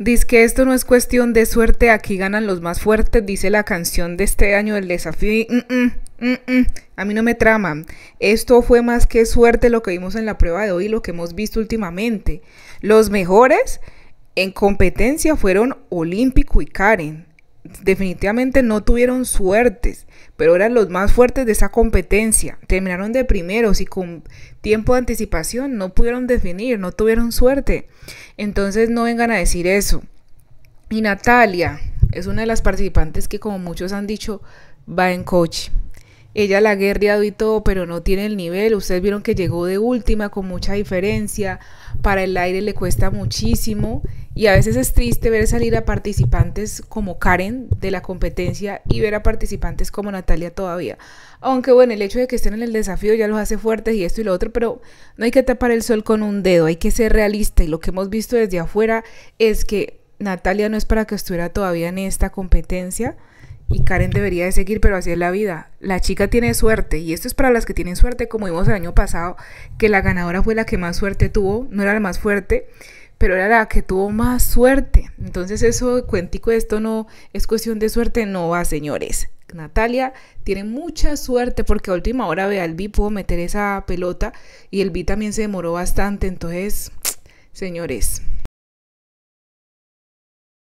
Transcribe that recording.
Dice que esto no es cuestión de suerte, aquí ganan los más fuertes, dice la canción de este año del desafío. Mm, mm, mm, a mí no me trama. Esto fue más que suerte lo que vimos en la prueba de hoy, lo que hemos visto últimamente. Los mejores en competencia fueron Olímpico y Karen definitivamente no tuvieron suertes, pero eran los más fuertes de esa competencia. Terminaron de primeros y con tiempo de anticipación no pudieron definir, no tuvieron suerte. Entonces no vengan a decir eso. Y Natalia es una de las participantes que como muchos han dicho va en coche. Ella la ha guerreado y todo, pero no tiene el nivel. Ustedes vieron que llegó de última con mucha diferencia. Para el aire le cuesta muchísimo y a veces es triste ver salir a participantes como Karen de la competencia y ver a participantes como Natalia todavía. Aunque bueno, el hecho de que estén en el desafío ya los hace fuertes y esto y lo otro, pero no hay que tapar el sol con un dedo, hay que ser realista. Y lo que hemos visto desde afuera es que Natalia no es para que estuviera todavía en esta competencia y Karen debería de seguir, pero así es la vida. La chica tiene suerte y esto es para las que tienen suerte, como vimos el año pasado, que la ganadora fue la que más suerte tuvo, no era la más fuerte, pero era la que tuvo más suerte. Entonces eso, cuéntico, esto no es cuestión de suerte, no va, señores. Natalia tiene mucha suerte porque a última hora vi pudo meter esa pelota y el B también se demoró bastante. Entonces, señores,